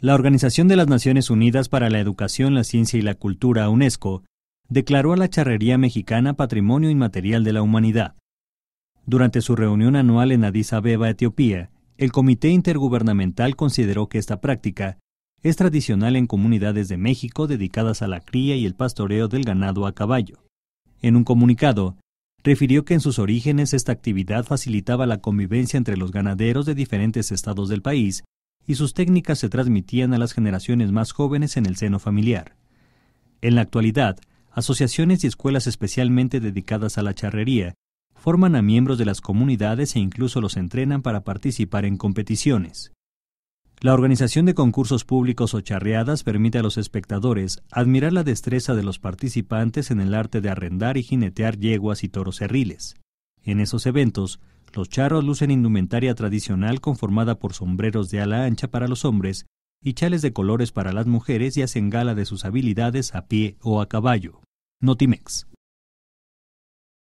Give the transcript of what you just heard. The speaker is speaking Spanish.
La Organización de las Naciones Unidas para la Educación, la Ciencia y la Cultura, UNESCO, declaró a la charrería mexicana Patrimonio Inmaterial de la Humanidad. Durante su reunión anual en Addis Abeba, Etiopía, el Comité Intergubernamental consideró que esta práctica es tradicional en comunidades de México dedicadas a la cría y el pastoreo del ganado a caballo. En un comunicado, refirió que en sus orígenes esta actividad facilitaba la convivencia entre los ganaderos de diferentes estados del país y sus técnicas se transmitían a las generaciones más jóvenes en el seno familiar. En la actualidad, asociaciones y escuelas especialmente dedicadas a la charrería forman a miembros de las comunidades e incluso los entrenan para participar en competiciones. La organización de concursos públicos o charreadas permite a los espectadores admirar la destreza de los participantes en el arte de arrendar y jinetear yeguas y toros cerriles. En esos eventos, los charros lucen indumentaria tradicional conformada por sombreros de ala ancha para los hombres y chales de colores para las mujeres y hacen gala de sus habilidades a pie o a caballo. Notimex.